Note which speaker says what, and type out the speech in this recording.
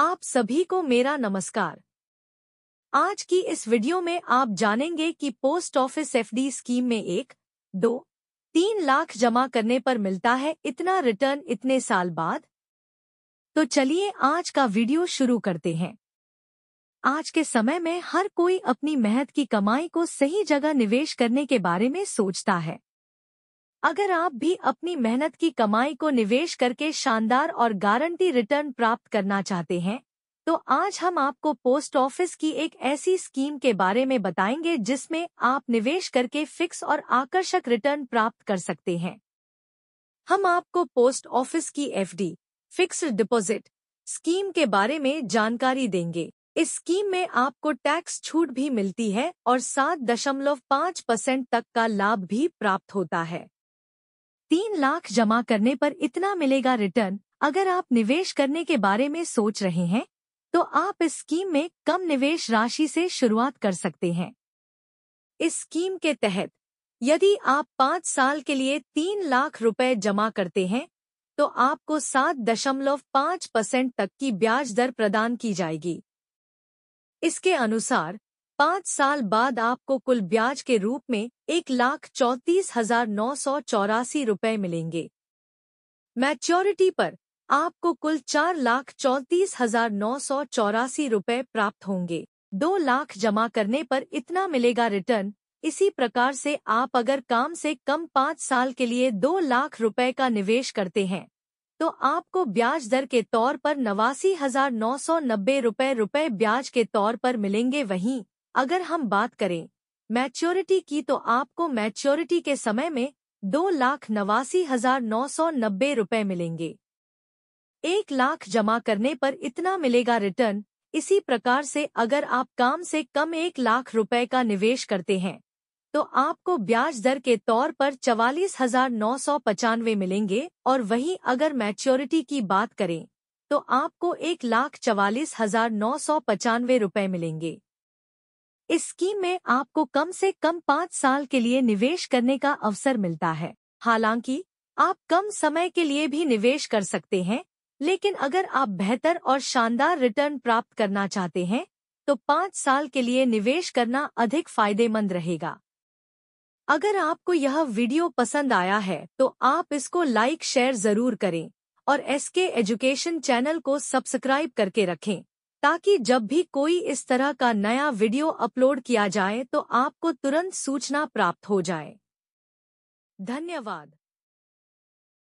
Speaker 1: आप सभी को मेरा नमस्कार आज की इस वीडियो में आप जानेंगे कि पोस्ट ऑफिस एफडी स्कीम में एक दो तीन लाख जमा करने पर मिलता है इतना रिटर्न इतने साल बाद तो चलिए आज का वीडियो शुरू करते हैं आज के समय में हर कोई अपनी मेहनत की कमाई को सही जगह निवेश करने के बारे में सोचता है अगर आप भी अपनी मेहनत की कमाई को निवेश करके शानदार और गारंटी रिटर्न प्राप्त करना चाहते हैं तो आज हम आपको पोस्ट ऑफिस की एक ऐसी स्कीम के बारे में बताएंगे जिसमें आप निवेश करके फिक्स और आकर्षक रिटर्न प्राप्त कर सकते हैं हम आपको पोस्ट ऑफिस की एफडी फिक्स्ड डिपॉजिट स्कीम के बारे में जानकारी देंगे इस स्कीम में आपको टैक्स छूट भी मिलती है और सात दशमलव पाँच परसेंट तक का लाभ भी प्राप्त होता है तीन लाख जमा करने पर इतना मिलेगा रिटर्न अगर आप निवेश करने के बारे में सोच रहे हैं तो आप इस स्कीम में कम निवेश राशि से शुरुआत कर सकते हैं इस स्कीम के तहत यदि आप पाँच साल के लिए तीन लाख रुपए जमा करते हैं तो आपको सात दशमलव पाँच परसेंट तक की ब्याज दर प्रदान की जाएगी इसके अनुसार पाँच साल बाद आपको कुल ब्याज के रूप में एक लाख चौंतीस हजार नौ सौ चौरासी रुपए मिलेंगे मैच्योरिटी पर आपको कुल चार लाख चौंतीस हजार नौ सौ चौरासी रुपए प्राप्त होंगे दो लाख जमा करने पर इतना मिलेगा रिटर्न इसी प्रकार से आप अगर काम से कम पाँच साल के लिए दो लाख रुपए का निवेश करते हैं तो आपको ब्याज दर के तौर पर नवासी हजार नौ सौ नब्बे रुपए रुपए ब्याज के तौर पर मिलेंगे वहीं अगर हम बात करें मैच्योरिटी की तो आपको मैच्योरिटी के समय में दो लाख नवासी हजार नौ सौ नब्बे रुपये मिलेंगे एक लाख जमा करने पर इतना मिलेगा रिटर्न इसी प्रकार से अगर आप काम से कम एक लाख रुपए का निवेश करते हैं तो आपको ब्याज दर के तौर पर चवालीस हजार नौ सौ पचानवे मिलेंगे और वहीं अगर मैच्योरिटी की बात करें तो आपको एक लाख चवालीस हजार नौ सौ पचानवे रुपये मिलेंगे इस स्कीम में आपको कम से कम पाँच साल के लिए निवेश करने का अवसर मिलता है हालांकि आप कम समय के लिए भी निवेश कर सकते हैं लेकिन अगर आप बेहतर और शानदार रिटर्न प्राप्त करना चाहते हैं तो पाँच साल के लिए निवेश करना अधिक फायदेमंद रहेगा अगर आपको यह वीडियो पसंद आया है तो आप इसको लाइक शेयर जरूर करें और एसके एजुकेशन चैनल को सब्सक्राइब करके रखें ताकि जब भी कोई इस तरह का नया वीडियो अपलोड किया जाए तो आपको तुरंत सूचना प्राप्त हो जाए धन्यवाद